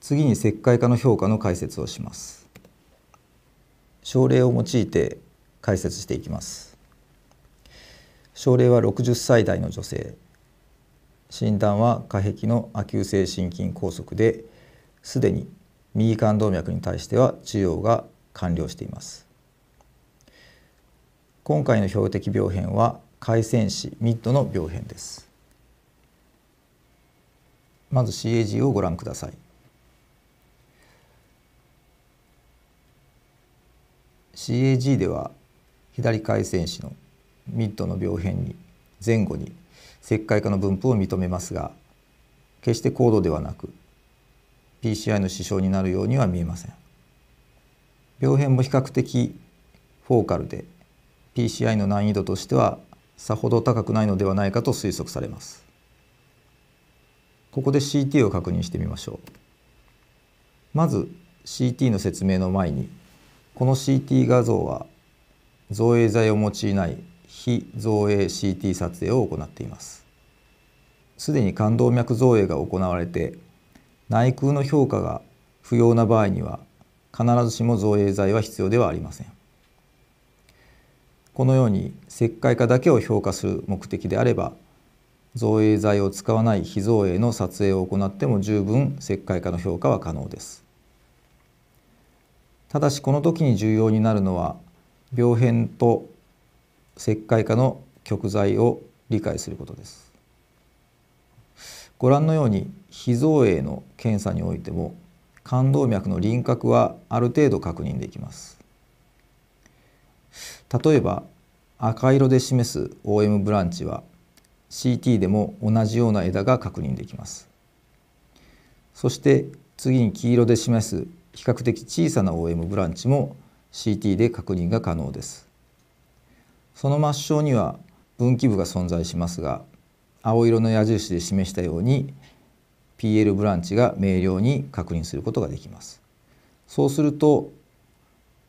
次に石灰化の評価の解説をします症例を用いて解説していきます症例は60歳代の女性診断は下壁の亜急性心筋梗塞ですでに右冠動脈に対しては治療が完了しています今回の標的病変は回線子ミッドの病変ですまず CAG をご覧ください CAG では左回線子のミッドの病変に前後に石灰化の分布を認めますが決して高度ではなく PCI の支障になるようには見えません病変も比較的フォーカルで PCI の難易度としてはさほど高くないのではないかと推測されますここで CT を確認してみましょうまず CT の説明の前にこの CT 画像は造影剤を用いない非造影 CT 撮影を行っていますすでに冠動脈造影が行われて内腔の評価が不要な場合には必ずしも造影剤は必要ではありませんこのように石灰化だけを評価する目的であれば造影剤を使わない非造影の撮影を行っても十分石灰化の評価は可能ですただしこの時に重要になるのは病変と石灰化の極材を理解することですご覧のように脾臓影の検査においても冠動脈の輪郭はある程度確認できます例えば赤色で示す OM ブランチは CT でも同じような枝が確認できますそして次に黄色で示す比較的小さな OM ブランチも CT で確認が可能ですその末梢には分岐部が存在しますが青色の矢印で示したように PL ブランチが明瞭に確認することができますそうすると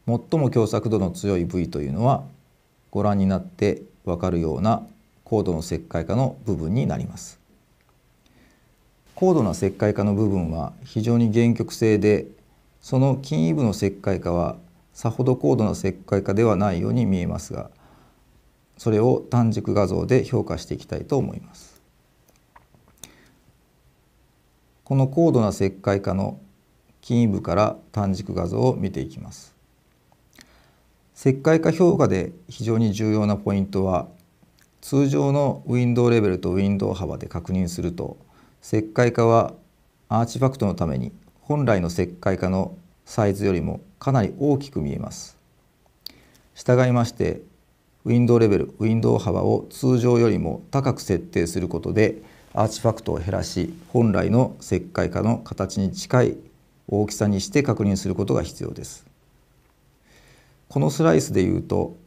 最も狭窄度の強い部位というのはご覧になってわかるような高度の石灰化の部分になります高度な石灰化の部分は非常に原曲性でその筋胃部の石灰化はさほど高度な石灰化ではないように見えますがそれを単軸画像で評価していきたいと思います。この高度な石灰化の筋胃部から単軸画像を見ていきます。石灰化評価で非常に重要なポイントは通常のウィンドウレベルとウィンドウ幅で確認すると石灰化はアーチファクトのために本来の石灰化のサイズよりもかなり大きく見えます。従いましてウィンドウレベルウィンドウ幅を通常よりも高く設定することでアーチファクトを減らし本来の石灰化の形に近い大きさにして確認することが必要です。このスライスでいうと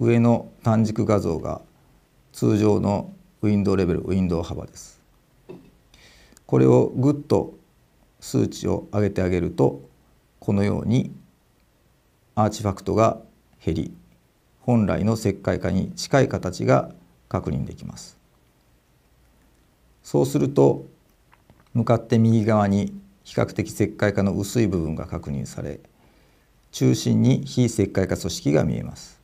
上の単軸画像が通常のウィンドウレベルウィンドウ幅です。これをぐっと数値を上げてあげるとこのようにアーチファクトが減り本来の石灰化に近い形が確認できます。そうすると向かって右側に比較的石灰化の薄い部分が確認され中心に非石灰化組織が見えます。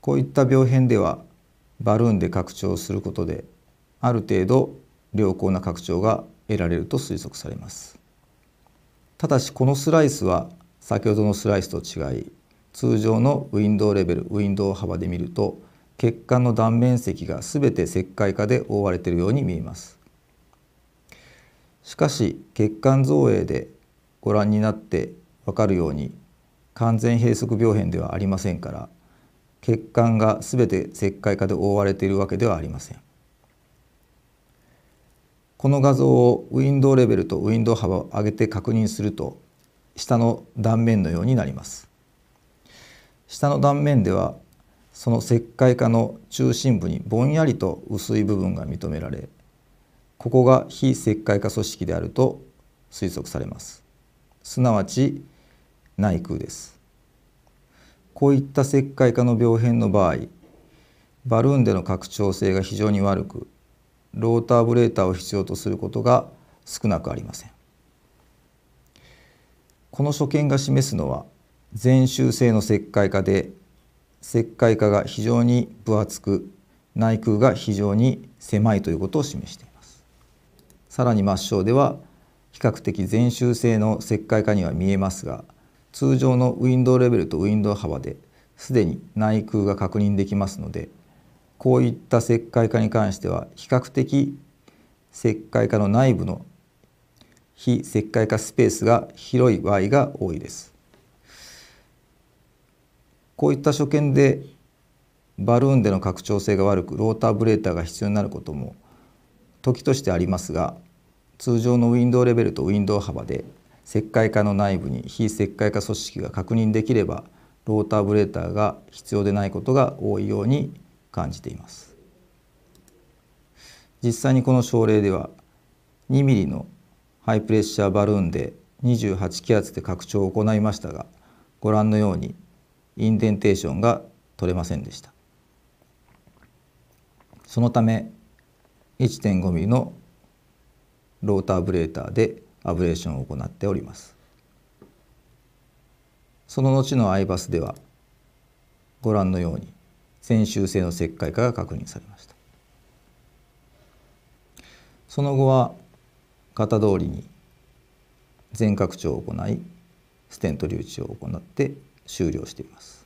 こういった病変ではバルーンで拡張することである程度良好な拡張が得られると推測されますただしこのスライスは先ほどのスライスと違い通常のウィンドウレベルウィンドウ幅で見ると血管の断面積が全て石灰化で覆われているように見えますしかし血管造影でご覧になってわかるように完全閉塞病変ではありませんから血管が全て石灰化で覆われているわけではありませんこの画像をウィンドウレベルとウィンドウ幅を上げて確認すると下の断面のようになります。下の断面ではその石灰化の中心部にぼんやりと薄い部分が認められここが非石灰化組織であると推測されますすなわち内空ですこういった石灰化の病変の場合バルーンでの拡張性が非常に悪くローターブレーターを必要とすることが少なくありませんこの所見が示すのは全周性の石灰化で石灰化が非常に分厚く内腔が非常に狭いということを示していますさらに末梢では比較的全周性の石灰化には見えますが通常のウィンドウレベルとウィンドウ幅ですでに内腔が確認できますのでこういった石灰化に関しては比較的石灰化の内部の非石灰化スペースが広い場合が多いです。こういった所見でバルーンでの拡張性が悪くローターブレーターが必要になることも時としてありますが通常のウィンドウレベルとウィンドウ幅で石灰化の内部に非石灰化組織が確認できればローターブレーターが必要でないことが多いように感じています実際にこの症例では2ミリのハイプレッシャーバルーンで28気圧で拡張を行いましたがご覧のようにインデンテーションが取れませんでしたそのため1 5ミリのローターアブレーターでアブレーションを行っておりますその後のアイバスではご覧のように先週性の石灰化が確認されましたその後は型通りに全拡張を行いステント留置を行って終了しています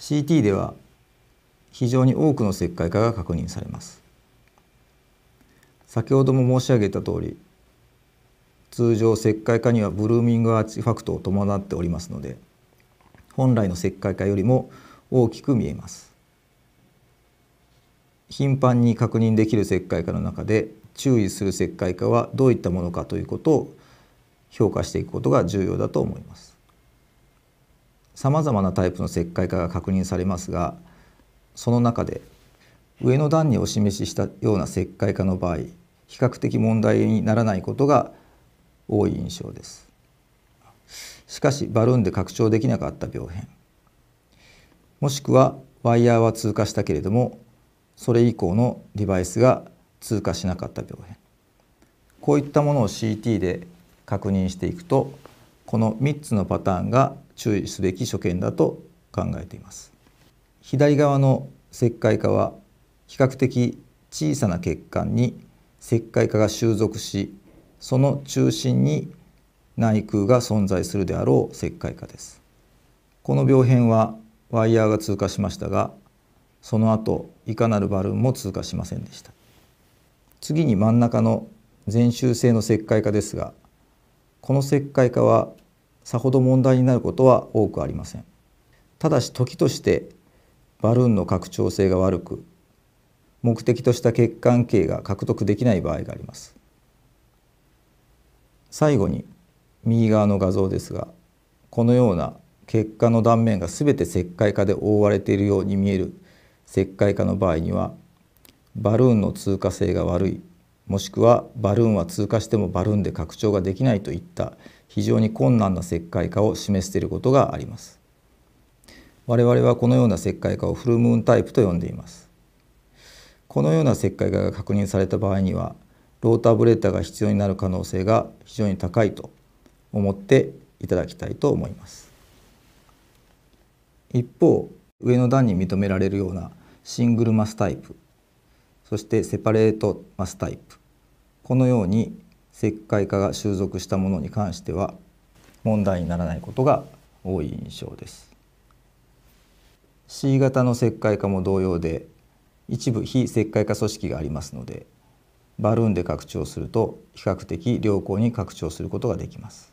CT では非常に多くの石灰化が確認されます先ほども申し上げた通り通常石灰化にはブルーミングアーチファクトを伴っておりますので本来の石灰化よりも大きく見えます頻繁に確認できる石灰化の中で注意する石灰化はどういったものかということを評価していくことが重要だと思いますさまざまなタイプの石灰化が確認されますがその中で上の段にお示ししたような石灰化の場合比較的問題にならないことが多い印象ですしかしバルーンで拡張できなかった病変もしくはワイヤーは通過したけれどもそれ以降のデバイスが通過しなかった病変こういったものを CT で確認していくとこの3つのパターンが注意すべき所見だと考えています左側の石灰化は比較的小さな血管に石灰化が収束しその中心に内腔が存在するであろう石灰化ですこの病変はワイヤーが通過しましたがその後いかなるバルーンも通過しませんでした次に真ん中の全周性の石灰化ですがこの石灰化はさほど問題になることは多くありませんただし時としてバルーンの拡張性が悪く目的とした血管系が獲得できない場合があります最後に右側の画像ですがこのような結果の断面が全て石灰化で覆われているように見える石灰化の場合にはバルーンの通過性が悪いもしくはバルーンは通過してもバルーンで拡張ができないといった非常に困難な石灰化を示していることがあります我々はこのような石灰化をフルムーンタイプと呼んでいますこのような石灰化が確認された場合にはローターブレーターが必要になる可能性が非常に高いと思っていただきたいと思います一方上の段に認められるようなシングルマスタイプそしてセパレートマスタイプこのように石灰化が収束したものに関しては問題にならないことが多い印象です C 型の石灰化も同様で一部非石灰化組織がありますのでバルーンで拡張すると比較的良好に拡張することができます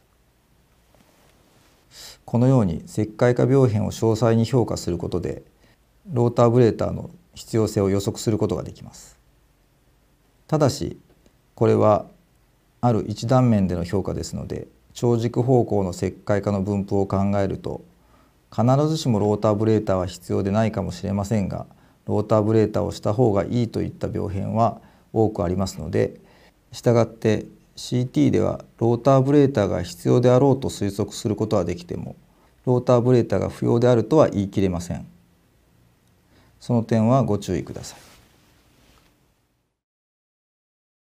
このように石灰化病変を詳細に評価することでローターブレーターの必要性を予測することができますただしこれはある一段面での評価ですので長軸方向の石灰化の分布を考えると必ずしもローターブレーターは必要でないかもしれませんがローターブレーターをした方がいいといった病変は多くありますので従って CT ではローターブレーターが必要であろうと推測することはできてもローターブレーターが不要であるとは言い切れませんその点はご注意ください